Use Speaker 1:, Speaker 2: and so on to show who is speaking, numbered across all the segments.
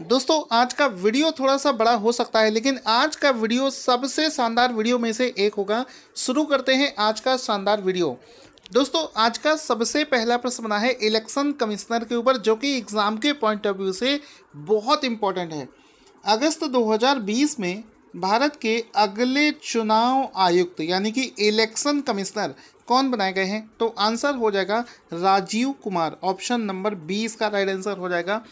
Speaker 1: दोस्तों आज का वीडियो थोड़ा सा बड़ा हो सकता है लेकिन आज का वीडियो सबसे शानदार वीडियो में से एक होगा शुरू करते हैं आज का शानदार वीडियो दोस्तों आज का सबसे पहला प्रश्न बना है इलेक्शन कमिश्नर के ऊपर जो कि एग्ज़ाम के पॉइंट ऑफ व्यू से बहुत इम्पोर्टेंट है अगस्त 2020 में भारत के अगले चुनाव आयुक्त यानी कि इलेक्शन कमिश्नर कौन बनाए गए हैं तो आंसर हो जाएगा राजीव कुमार ऑप्शन नंबर बीस का राइट आंसर हो जाएगा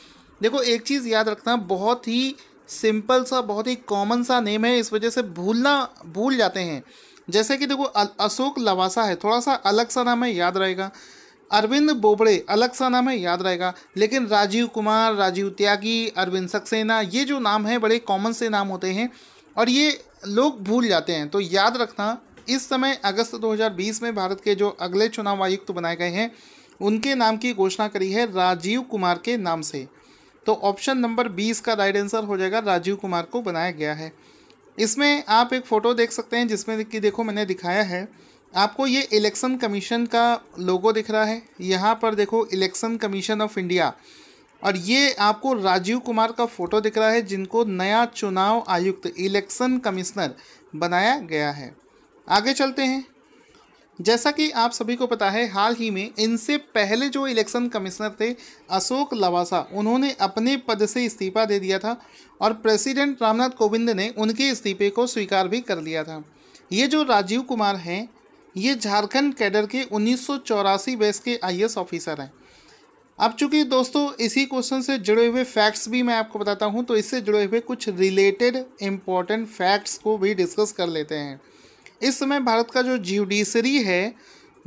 Speaker 1: देखो एक चीज़ याद रखना बहुत ही सिंपल सा बहुत ही कॉमन सा नेम है इस वजह से भूलना भूल जाते हैं जैसे कि देखो अशोक लवासा है थोड़ा सा अलग सा नाम है याद रहेगा अरविंद बोबड़े अलग सा नाम है याद रहेगा लेकिन राजीव कुमार राजीव त्यागी अरविंद सक्सेना ये जो नाम है बड़े कॉमन से नाम होते हैं और ये लोग भूल जाते हैं तो याद रखना इस समय अगस्त 2020 में भारत के जो अगले चुनाव आयुक्त बनाए गए हैं उनके नाम की घोषणा करी है राजीव कुमार के नाम से तो ऑप्शन नंबर बीस का राइट आंसर हो जाएगा राजीव कुमार को बनाया गया है इसमें आप एक फ़ोटो देख सकते हैं जिसमें कि देखो मैंने दिखाया है आपको ये इलेक्शन कमीशन का लोगो दिख रहा है यहाँ पर देखो इलेक्शन कमीशन ऑफ इंडिया और ये आपको राजीव कुमार का फ़ोटो दिख रहा है जिनको नया चुनाव आयुक्त इलेक्शन कमिश्नर बनाया गया है आगे चलते हैं जैसा कि आप सभी को पता है हाल ही में इनसे पहले जो इलेक्शन कमिश्नर थे अशोक लवासा उन्होंने अपने पद से इस्तीफा दे दिया था और प्रेसिडेंट रामनाथ कोविंद ने उनके इस्तीफे को स्वीकार भी कर लिया था ये जो राजीव कुमार हैं ये झारखंड कैडर के उन्नीस बेस के आई ऑफिसर हैं अब चूंकि दोस्तों इसी क्वेश्चन से जुड़े हुए फैक्ट्स भी मैं आपको बताता हूँ तो इससे जुड़े हुए कुछ रिलेटेड इम्पॉर्टेंट फैक्ट्स को भी डिस्कस कर लेते हैं इस समय भारत का जो जुडिशरी है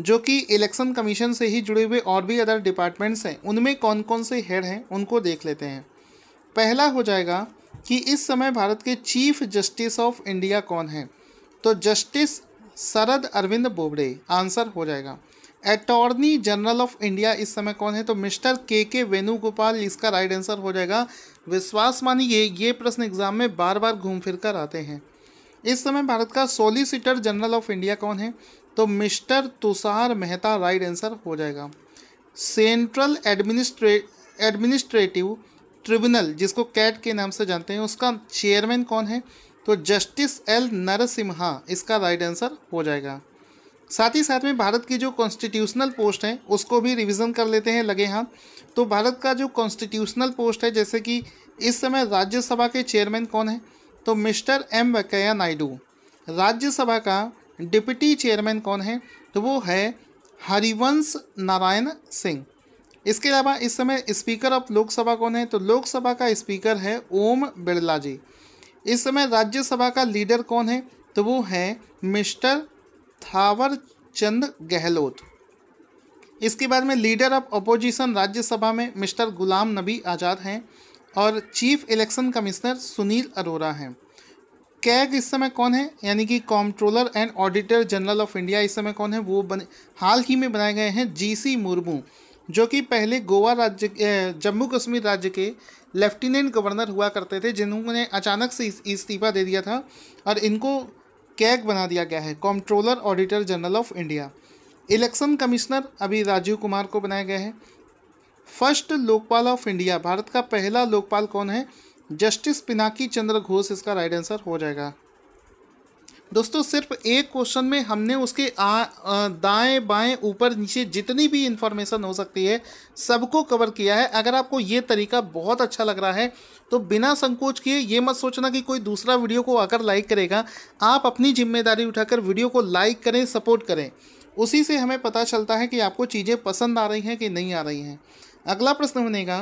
Speaker 1: जो कि इलेक्शन कमीशन से ही जुड़े हुए और भी अदर डिपार्टमेंट्स हैं उनमें कौन कौन से हेड हैं उनको देख लेते हैं पहला हो जाएगा कि इस समय भारत के चीफ जस्टिस ऑफ इंडिया कौन है तो जस्टिस शरद अरविंद बोबडे आंसर हो जाएगा अटॉर्नी जनरल ऑफ इंडिया इस समय कौन है तो मिस्टर के के वेणुगोपाल इसका राइट आंसर हो जाएगा विश्वास मानिए ये प्रश्न एग्जाम में बार बार घूम फिर कर आते हैं इस समय भारत का सोलिसिटर जनरल ऑफ इंडिया कौन है तो mister Tushar Mehta right answer हो जाएगा सेंट्रल एडमिनिस्ट्रे एडमिनिस्ट्रेटिव ट्रिब्यूनल जिसको कैट के नाम से जानते हैं उसका चेयरमैन कौन है तो जस्टिस एल नरसिम्हा इसका राइट आंसर हो जाएगा साथ ही साथ में भारत की जो कॉन्स्टिट्यूशनल पोस्ट है उसको भी रिवीजन कर लेते हैं लगे हाथ तो भारत का जो कॉन्स्टिट्यूशनल पोस्ट है जैसे कि इस समय राज्यसभा के चेयरमैन कौन है तो मिस्टर एम वेंकैया नायडू राज्यसभा का डिप्टी चेयरमैन कौन है तो वो है हरिवंश नारायण सिंह इसके अलावा इस समय स्पीकर ऑफ लोकसभा कौन है तो लोकसभा का स्पीकर है ओम बिरला जी इस समय राज्यसभा का लीडर कौन है तो वो है मिस्टर थावर चंद गहलोत इसके बाद में लीडर ऑफ अपोजिशन राज्यसभा में मिस्टर गुलाम नबी आज़ाद हैं और chief election commissioner Sunil Arora हैं कैग इस समय कौन है यानी कि कॉम्ट्रोलर and auditor general of India इस समय कौन है वो बने हाल ही में बनाए गए हैं जीसी मुर्मू जो कि पहले गोवा राज्य जम्मू कश्मीर राज्य के लेफ्टिनेंट गवर्नर हुआ करते थे जिन्होंने अचानक से इस्तीफा दे दिया था और इनको कैग बना दिया गया है comptroller auditor general of India election commissioner अभी राजीव कुमार को बनाया गया है first Lokpal of India Bharat का पहला लोकपाल कौन है जस्टिस पिनाकी चंद्र घोष इसका राइट आंसर हो जाएगा दोस्तों सिर्फ एक क्वेश्चन में हमने उसके दाएं बाएं ऊपर नीचे जितनी भी इन्फॉर्मेशन हो सकती है सबको कवर किया है अगर आपको ये तरीका बहुत अच्छा लग रहा है तो बिना संकोच किए ये मत सोचना कि कोई दूसरा वीडियो को आकर लाइक करेगा आप अपनी जिम्मेदारी उठाकर वीडियो को लाइक करें सपोर्ट करें उसी से हमें पता चलता है कि आपको चीज़ें पसंद आ रही हैं कि नहीं आ रही हैं अगला प्रश्न बनेगा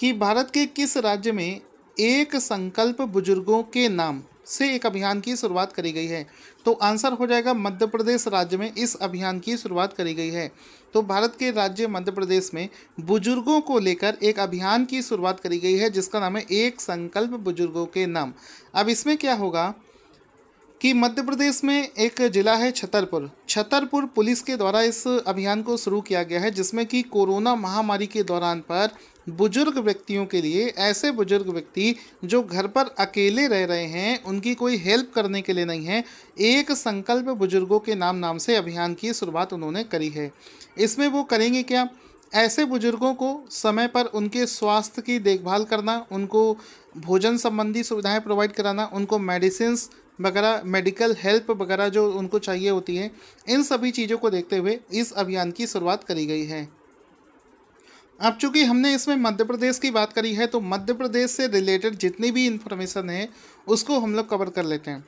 Speaker 1: कि भारत के किस राज्य में एक संकल्प बुजुर्गों के नाम से एक अभियान की शुरुआत करी गई है तो आंसर हो जाएगा मध्य प्रदेश राज्य में इस अभियान की शुरुआत करी गई है तो भारत के राज्य मध्य प्रदेश में बुजुर्गों को लेकर एक अभियान की शुरुआत करी गई है जिसका नाम है एक संकल्प बुजुर्गों के नाम अब इसमें क्या होगा कि मध्य प्रदेश में एक ज़िला है छतरपुर छतरपुर पुलिस के द्वारा इस अभियान को शुरू किया गया है जिसमें कि कोरोना महामारी के दौरान पर बुजुर्ग व्यक्तियों के लिए ऐसे बुजुर्ग व्यक्ति जो घर पर अकेले रह रहे हैं उनकी कोई हेल्प करने के लिए नहीं है एक संकल्प बुजुर्गों के नाम नाम से अभियान की शुरुआत उन्होंने करी है इसमें वो करेंगे क्या ऐसे बुजुर्गों को समय पर उनके स्वास्थ्य की देखभाल करना उनको भोजन संबंधी सुविधाएं प्रोवाइड कराना उनको मेडिसिन्स वगैरह मेडिकल हेल्प वगैरह जो उनको चाहिए होती है इन सभी चीज़ों को देखते हुए इस अभियान की शुरुआत करी गई है अब चूंकि हमने इसमें मध्य प्रदेश की बात करी है तो मध्य प्रदेश से रिलेटेड जितनी भी इन्फॉर्मेशन है उसको हम लोग कवर कर लेते हैं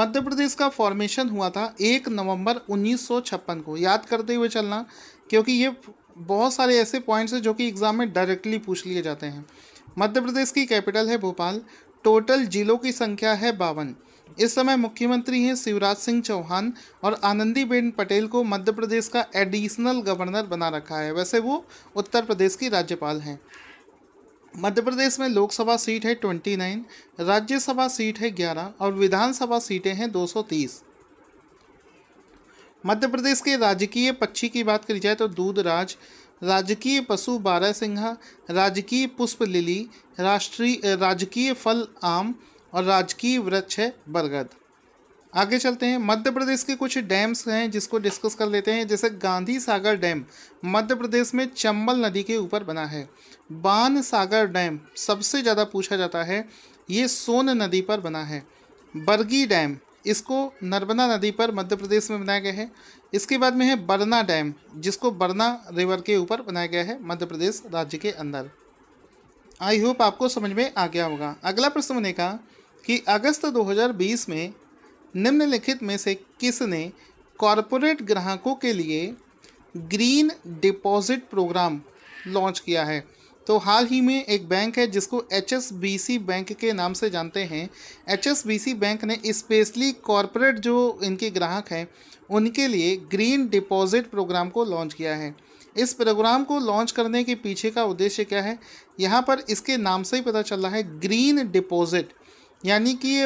Speaker 1: मध्य प्रदेश का फॉर्मेशन हुआ था एक नवंबर उन्नीस को याद करते हुए चलना क्योंकि ये बहुत सारे ऐसे पॉइंट्स हैं जो कि एग्ज़ाम में डायरेक्टली पूछ लिए जाते हैं मध्य प्रदेश की कैपिटल है भोपाल टोटल जिलों की संख्या है बावन इस समय मुख्यमंत्री हैं शिवराज सिंह चौहान और आनंदीबेन पटेल को मध्य प्रदेश का एडिशनल गवर्नर बना रखा है वैसे वो उत्तर प्रदेश की राज्यपाल हैं मध्य प्रदेश में लोकसभा सीट है ट्वेंटी नाइन राज्यसभा सीट है ग्यारह और विधानसभा सीटें हैं दो सौ तीस मध्य प्रदेश के राजकीय पक्षी की बात करी जाए तो दूधराज राजकीय पशु बारह सिंघा राजकीय पुष्प लिली राष्ट्रीय राजकीय फल आम और राजकीय वृक्ष है बरगद आगे चलते हैं मध्य प्रदेश के कुछ डैम्स हैं जिसको डिस्कस कर लेते हैं जैसे गांधी सागर डैम मध्य प्रदेश में चंबल नदी के ऊपर बना है बान सागर डैम सबसे ज़्यादा पूछा जाता है ये सोन नदी पर बना है बरगी डैम इसको नर्मदा नदी पर मध्य प्रदेश में बनाया गया है इसके बाद में है बरना डैम जिसको बरना रिवर के ऊपर बनाया गया है मध्य प्रदेश राज्य के अंदर आई होप आपको समझ में आ गया होगा अगला प्रश्न बनेगा कि अगस्त 2020 में निम्नलिखित में से किसने कॉरपोरेट ग्राहकों के लिए ग्रीन डिपॉजिट प्रोग्राम लॉन्च किया है तो हाल ही में एक बैंक है जिसको एच बैंक के नाम से जानते हैं एच बैंक ने स्पेशली कॉरपोरेट जो इनके ग्राहक हैं उनके लिए ग्रीन डिपॉजिट प्रोग्राम को लॉन्च किया है इस प्रोग्राम को लॉन्च करने के पीछे का उद्देश्य क्या है यहाँ पर इसके नाम से ही पता चल रहा है ग्रीन डिपॉजिट यानी कि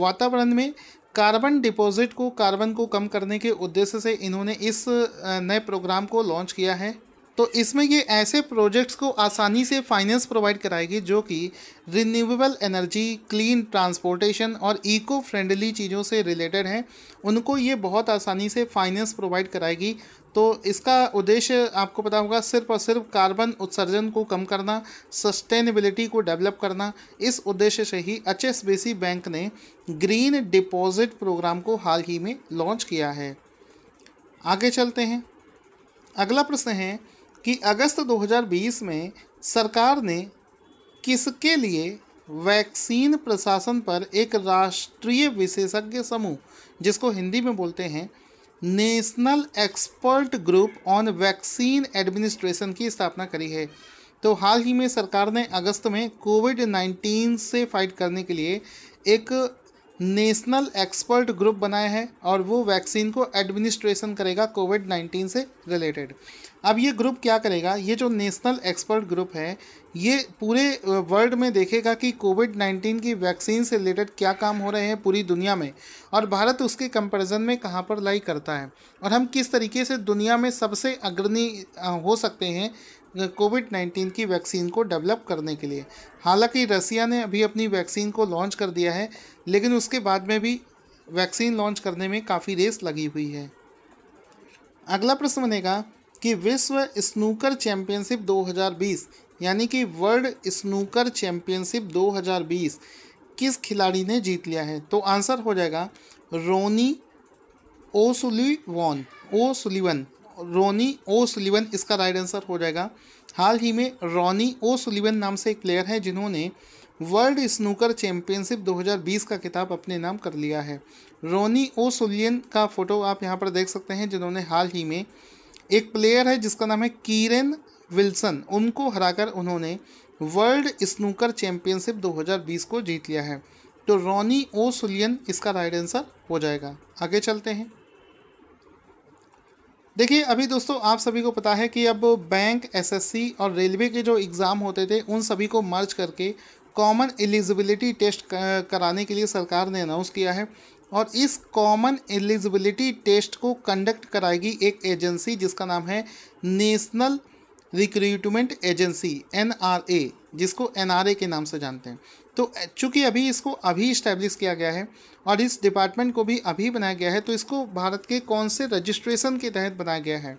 Speaker 1: वातावरण में कार्बन डिपॉजिट को कार्बन को कम करने के उद्देश्य से इन्होंने इस नए प्रोग्राम को लॉन्च किया है तो इसमें ये ऐसे प्रोजेक्ट्स को आसानी से फाइनेंस प्रोवाइड कराएगी जो कि रिन्यूएबल एनर्जी क्लीन ट्रांसपोर्टेशन और इको फ्रेंडली चीज़ों से रिलेटेड हैं उनको ये बहुत आसानी से फाइनेंस प्रोवाइड कराएगी तो इसका उद्देश्य आपको पता होगा सिर्फ और सिर्फ कार्बन उत्सर्जन को कम करना सस्टेनेबिलिटी को डेवलप करना इस उद्देश्य से ही एच बैंक ने ग्रीन डिपॉजिट प्रोग्राम को हाल ही में लॉन्च किया है आगे चलते हैं अगला प्रश्न है कि अगस्त 2020 में सरकार ने किसके लिए वैक्सीन प्रशासन पर एक राष्ट्रीय विशेषज्ञ समूह जिसको हिंदी में बोलते हैं national expert group on vaccine administration की स्थापना करी है तो हाल ही में सरकार ने अगस्त में कोविड 19 से फाइट करने के लिए एक नेशनल एक्सपर्ट ग्रुप बनाया है और वो वैक्सीन को एडमिनिस्ट्रेशन करेगा कोविड 19 से रिलेटेड अब ये ग्रुप क्या करेगा ये जो नेशनल एक्सपर्ट ग्रुप है ये पूरे वर्ल्ड में देखेगा कि कोविड नाइन्टीन की वैक्सीन से रिलेटेड क्या काम हो रहे हैं पूरी दुनिया में और भारत उसके कंपैरिजन में कहाँ पर लाई करता है और हम किस तरीके से दुनिया में सबसे अग्रणी हो सकते हैं कोविड नाइन्टीन की वैक्सीन को डेवलप करने के लिए हालांकि रसिया ने अभी अपनी वैक्सीन को लॉन्च कर दिया है लेकिन उसके बाद में भी वैक्सीन लॉन्च करने में काफ़ी रेस लगी हुई है अगला प्रश्न बनेगा कि विश्व स्नूकर चैंपियनशिप 2020 यानी कि वर्ल्ड स्नूकर चैंपियनशिप 2020 किस खिलाड़ी ने जीत लिया है तो आंसर हो जाएगा Ronnie O Sullivan O Sullivan Ronnie O Sullivan इसका राइट आंसर हो जाएगा हाल ही में रोनी ओ सुलिवन नाम से एक प्लेयर है जिन्होंने वर्ल्ड स्नूकर चैंपियनशिप 2020 का किताब अपने नाम कर लिया है रोनी ओ सुलियन का फ़ोटो आप यहां पर देख सकते हैं जिन्होंने हाल ही में एक प्लेयर है जिसका नाम है कीरेन विल्सन उनको हराकर उन्होंने वर्ल्ड स्नूकर चैंपियनशिप 2020 को जीत लिया है तो रॉनी ओ सुलियन इसका राइट आंसर हो जाएगा आगे चलते हैं देखिए अभी दोस्तों आप सभी को पता है कि अब बैंक एसएससी और रेलवे के जो एग्ज़ाम होते थे उन सभी को मर्ज करके कॉमन एलिजिबिलिटी टेस्ट कराने के लिए सरकार ने अनाउंस किया है और इस कॉमन एलिजिबिलिटी टेस्ट को कंडक्ट कराएगी एक एजेंसी जिसका नाम है नेशनल रिक्रूटमेंट एजेंसी एन जिसको एन के नाम से जानते हैं तो चूंकि अभी इसको अभी इस्टेब्लिश किया गया है और इस डिपार्टमेंट को भी अभी बनाया गया है तो इसको भारत के कौन से रजिस्ट्रेशन के तहत बनाया गया है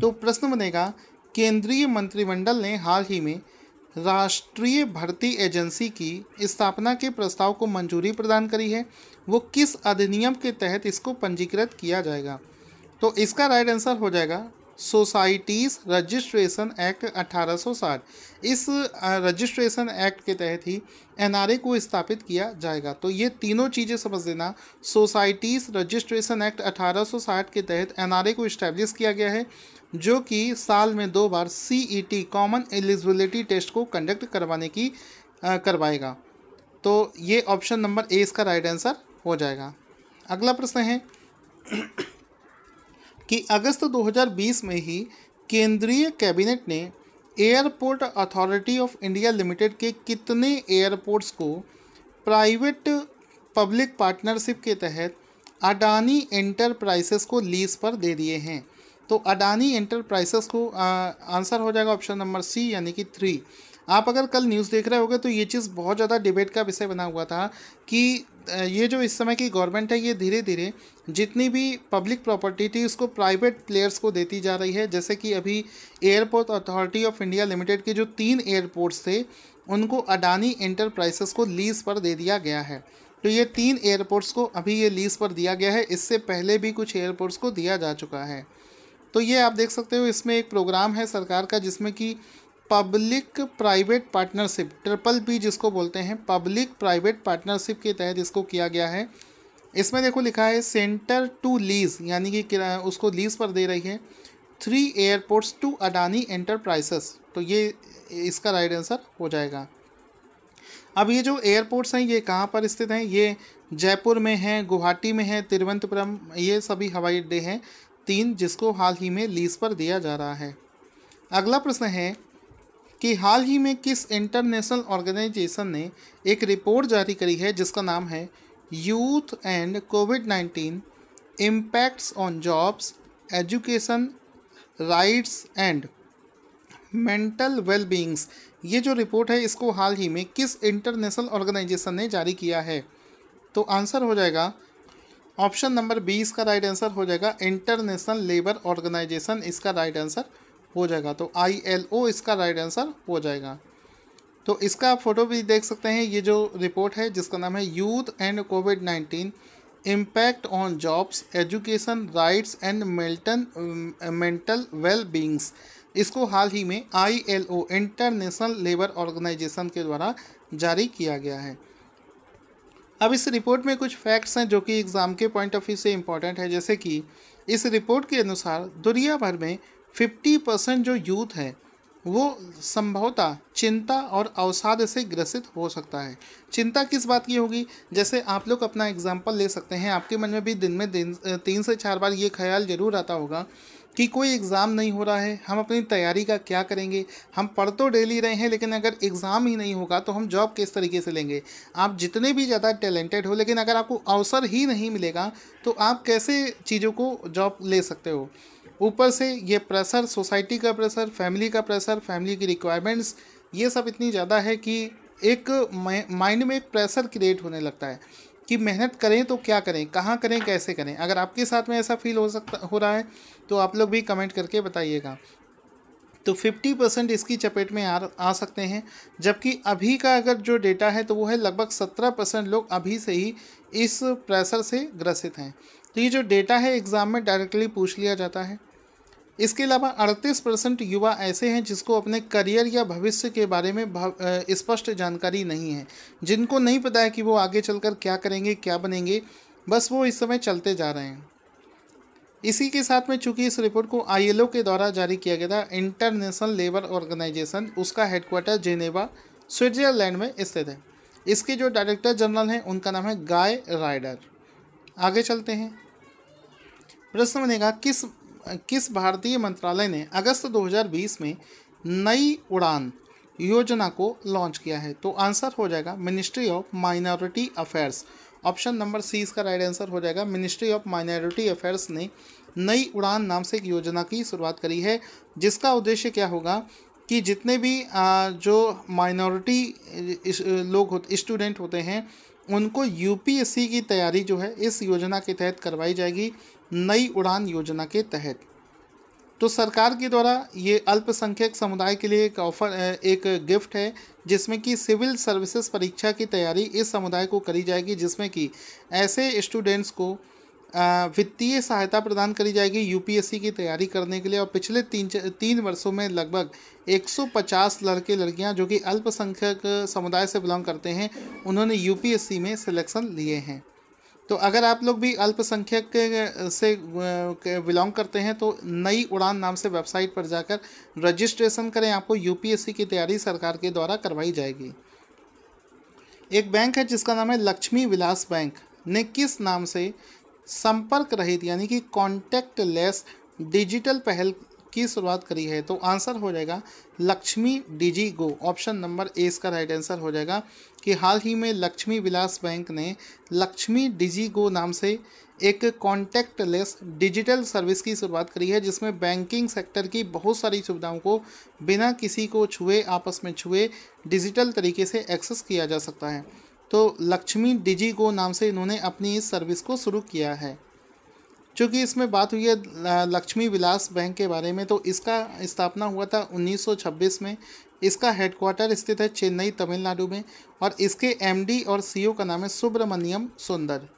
Speaker 1: तो प्रश्न बनेगा केंद्रीय मंत्रिमंडल ने हाल ही में राष्ट्रीय भर्ती एजेंसी की स्थापना के प्रस्ताव को मंजूरी प्रदान करी है वो किस अधिनियम के तहत इसको पंजीकृत किया जाएगा तो इसका राइट आंसर हो जाएगा सोसाइटीज़ रजिस्ट्रेशन एक्ट 1860 इस रजिस्ट्रेशन एक्ट के तहत ही एनआरए को स्थापित किया जाएगा तो ये तीनों चीज़ें समझ लेना सोसाइटीज़ रजिस्ट्रेशन एक्ट 1860 के तहत एनआरए को इस्टेब्लिश किया गया है जो कि साल में दो बार C E T common eligibility test को कंडक्ट करवाने की आ, करवाएगा तो ये ऑप्शन नंबर ए इसका राइट आंसर हो जाएगा अगला प्रश्न है कि अगस्त 2020 में ही केंद्रीय कैबिनेट ने airport authority of India limited के कितने एयरपोर्ट्स को प्राइवेट पब्लिक पार्टनरशिप के तहत अडानी एंटरप्राइजेस को लीज पर दे दिए हैं तो अडानी एंटरप्राइजेस को आंसर हो जाएगा ऑप्शन नंबर सी यानी कि थ्री आप अगर कल न्यूज़ देख रहे होगे तो ये चीज़ बहुत ज़्यादा डिबेट का विषय बना हुआ था कि ये जो इस समय की गवर्नमेंट है ये धीरे धीरे जितनी भी पब्लिक प्रॉपर्टी थी उसको प्राइवेट प्लेयर्स को देती जा रही है जैसे कि अभी airport authority of India limited के जो तीन एयरपोर्ट्स थे उनको अडानी एंटरप्राइसेस को लीज पर दे दिया गया है तो ये तीन एयरपोर्ट्स को अभी ये लीज पर दिया गया है इससे पहले भी कुछ एयरपोर्ट्स को दिया जा चुका है तो ये आप देख सकते हो इसमें एक प्रोग्राम है सरकार का जिसमें कि public private partnership triple P जिसको बोलते हैं पब्लिक प्राइवेट पार्टनरशिप के तहत इसको किया गया है इसमें देखो लिखा है सेंटर टू लीज यानी कि उसको लीज पर दे रही है three airports to Adani enterprises तो ये इसका राइट आंसर हो जाएगा अब ये जो एयरपोर्ट्स हैं ये कहाँ पर स्थित हैं ये जयपुर में हैं गुवाहाटी में हैं तिरुवनंतपुरम ये सभी हवाई अड्डे हैं तीन जिसको हाल ही में लीज पर दिया जा रहा है अगला प्रश्न है कि हाल ही में किस इंटरनेशनल ऑर्गेनाइजेशन ने एक रिपोर्ट जारी करी है जिसका नाम है youth and COVID nineteen impacts on jobs education rights and mental wellbeings ये जो रिपोर्ट है इसको हाल ही में किस इंटरनेशनल ऑर्गेनाइजेशन ने जारी किया है तो आंसर हो जाएगा ऑप्शन नंबर बी इसका राइट आंसर हो जाएगा इंटरनेशनल लेबर ऑर्गेनाइजेशन इसका राइट आंसर हो जाएगा तो आई एल ओ इसका राइट आंसर हो जाएगा तो इसका आप फोटो भी देख सकते हैं ये जो रिपोर्ट है जिसका नाम है youth and COVID nineteen impact on jobs education rights and mental mental well beings इसको हाल ही में I L O international labour organisation के द्वारा जारी किया गया है अब इस रिपोर्ट में कुछ फैक्ट्स हैं जो कि एग्ज़ाम के पॉइंट ऑफ व्यू से इम्पॉर्टेंट है जैसे कि इस रिपोर्ट के अनुसार दुनिया भर में 50 परसेंट जो यूथ है वो संभवतः चिंता और अवसाद से ग्रसित हो सकता है चिंता किस बात की होगी जैसे आप लोग अपना एग्जाम्पल ले सकते हैं आपके मन में भी दिन में दिन तीन से चार बार ये ख्याल जरूर आता होगा कि कोई एग्ज़ाम नहीं हो रहा है हम अपनी तैयारी का क्या करेंगे हम पढ़ तो डेली रहे हैं लेकिन अगर एग्ज़ाम ही नहीं होगा तो हम जॉब किस तरीके से लेंगे आप जितने भी ज़्यादा टैलेंटेड हो लेकिन अगर आपको अवसर ही नहीं मिलेगा तो आप कैसे चीज़ों को जॉब ले सकते हो ऊपर से ये प्रेशर सोसाइटी का प्रेशर फैमिली का प्रेशर फैमिली की रिक्वायरमेंट्स ये सब इतनी ज़्यादा है कि एक माइंड में एक प्रेशर क्रिएट होने लगता है कि मेहनत करें तो क्या करें कहाँ करें कैसे करें अगर आपके साथ में ऐसा फील हो सकता हो रहा है तो आप लोग भी कमेंट करके बताइएगा तो 50 परसेंट इसकी चपेट में आ आ सकते हैं जबकि अभी का अगर जो डेटा है तो वो है लगभग 17 परसेंट लोग अभी से ही इस प्रेशर से ग्रसित हैं तो ये जो डेटा है एग्ज़ाम में डायरेक्टली पूछ लिया जाता है इसके अलावा 38 परसेंट युवा ऐसे हैं जिसको अपने करियर या भविष्य के बारे में स्पष्ट जानकारी नहीं है जिनको नहीं पता है कि वो आगे चलकर क्या करेंगे क्या बनेंगे बस वो इस समय चलते जा रहे हैं इसी के साथ में चूंकि इस रिपोर्ट को आईएलओ के द्वारा जारी किया गया था इंटरनेशनल लेबर ऑर्गेनाइजेशन उसका हेडक्वार्टर जेनेवा स्विट्जरलैंड में स्थित है इसके जो डायरेक्टर जनरल हैं उनका नाम है गाय राइडर आगे चलते हैं प्रश्न बनेगा किस किस भारतीय मंत्रालय ने अगस्त 2020 में नई उड़ान योजना को लॉन्च किया है तो आंसर हो जाएगा ministry of minority affairs option number C इसका राइट आंसर हो जाएगा मिनिस्ट्री ऑफ माइनॉरिटी अफेयर्स ने नई उड़ान नाम से एक योजना की शुरुआत करी है जिसका उद्देश्य क्या होगा कि जितने भी जो माइनॉरिटी लोग होते स्टूडेंट होते हैं उनको यूपीएससी की तैयारी जो है इस योजना के तहत करवाई जाएगी नई उड़ान योजना के तहत तो सरकार के द्वारा ये अल्पसंख्यक समुदाय के लिए एक ऑफर एक गिफ्ट है जिसमें कि सिविल सर्विसेज परीक्षा की तैयारी इस समुदाय को करी जाएगी जिसमें कि ऐसे स्टूडेंट्स को वित्तीय सहायता प्रदान करी जाएगी यूपीएससी की तैयारी करने के लिए और पिछले तीन तीन वर्षों में लगभग 150 लड़के लड़कियां जो कि अल्पसंख्यक समुदाय से बिलोंग करते हैं उन्होंने यूपीएससी में सिलेक्शन लिए हैं तो अगर आप लोग भी अल्पसंख्यक से बिलोंग करते हैं तो नई उड़ान नाम से वेबसाइट पर जाकर रजिस्ट्रेशन करें आपको यूपीएससी की तैयारी सरकार के द्वारा करवाई जाएगी एक बैंक है जिसका नाम है लक्ष्मी विलास बैंक ने किस नाम से संपर्क रहित यानी कि कॉन्टैक्ट लेस डिजिटल पहल की शुरुआत करी है तो आंसर हो जाएगा Lakshmi digi go option number A इसका राइट आंसर हो जाएगा कि हाल ही में लक्ष्मी विलास बैंक ने लक्ष्मी डिजी गो नाम से एक लेस डिजिटल सर्विस की शुरुआत करी है जिसमें बैंकिंग सेक्टर की बहुत सारी सुविधाओं को बिना किसी को छुए आपस में छुए डिजिटल तरीके से एक्सेस किया जा सकता है तो लक्ष्मी डिजी गो नाम से इन्होंने अपनी इस सर्विस को शुरू किया है चूँकि इसमें बात हुई है लक्ष्मी विलास बैंक के बारे में तो इसका स्थापना हुआ था 1926 में इसका हेडक्वार्टर स्थित है चेन्नई तमिलनाडु में और इसके एमडी और सीईओ e का नाम है सुब्रमण्यम सुंदर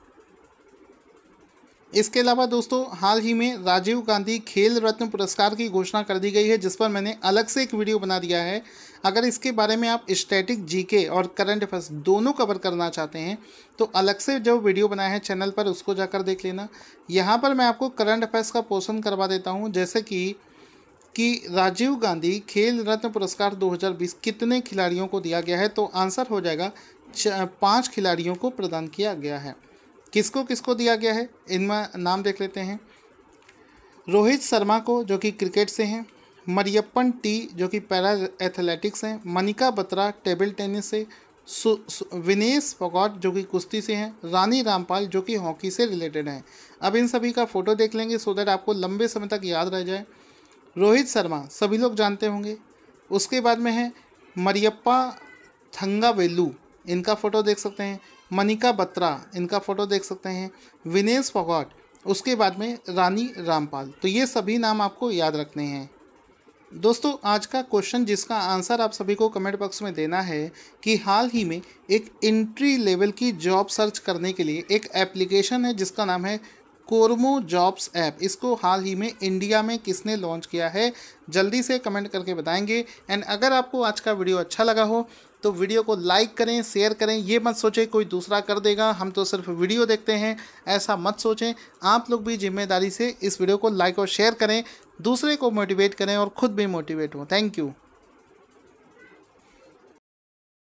Speaker 1: इसके अलावा दोस्तों हाल ही में राजीव गांधी खेल रत्न पुरस्कार की घोषणा कर दी गई है जिस पर मैंने अलग से एक वीडियो बना दिया है अगर इसके बारे में आप स्टैटिक जीके और करंट अफेयर्स दोनों कवर करना चाहते हैं तो अलग से जो वीडियो बनाया है चैनल पर उसको जाकर देख लेना यहाँ पर मैं आपको करंट अफेयर्स का पोषण करवा देता हूँ जैसे कि कि राजीव गांधी खेल रत्न पुरस्कार 2020 कितने खिलाड़ियों को दिया गया है तो आंसर हो जाएगा पाँच खिलाड़ियों को प्रदान किया गया है किसको किसको दिया गया है इनमें नाम देख लेते हैं रोहित शर्मा को जो कि क्रिकेट से हैं मरियप्पन टी जो कि पैरा एथलेटिक्स हैं मनिका बत्रा टेबल टेनिस से विनेश फोगाट जो कि कुश्ती से हैं रानी रामपाल जो कि हॉकी से रिलेटेड हैं अब इन सभी का फ़ोटो देख लेंगे सो दैट आपको लंबे समय तक याद रह जाए रोहित शर्मा सभी लोग जानते होंगे उसके बाद में है मरियप्पा थंगावेलू इनका फ़ोटो देख सकते हैं मनिका बत्रा इनका फ़ोटो देख सकते हैं विनेश फोगाट उसके बाद में रानी रामपाल तो ये सभी नाम आपको याद रखने हैं दोस्तों आज का क्वेश्चन जिसका आंसर आप सभी को कमेंट बॉक्स में देना है कि हाल ही में एक इंट्री लेवल की जॉब सर्च करने के लिए एक एप्लीकेशन है जिसका नाम है कोरमो जॉब्स ऐप इसको हाल ही में इंडिया में किसने लॉन्च किया है जल्दी से कमेंट करके बताएंगे एंड अगर आपको आज का वीडियो अच्छा लगा हो तो वीडियो को लाइक करें शेयर करें ये मत सोचें कोई दूसरा कर देगा हम तो सिर्फ वीडियो देखते हैं ऐसा मत सोचें आप लोग भी जिम्मेदारी से इस वीडियो को लाइक और शेयर करें दूसरे को मोटिवेट करें और ख़ुद भी मोटिवेट हों थैंक यू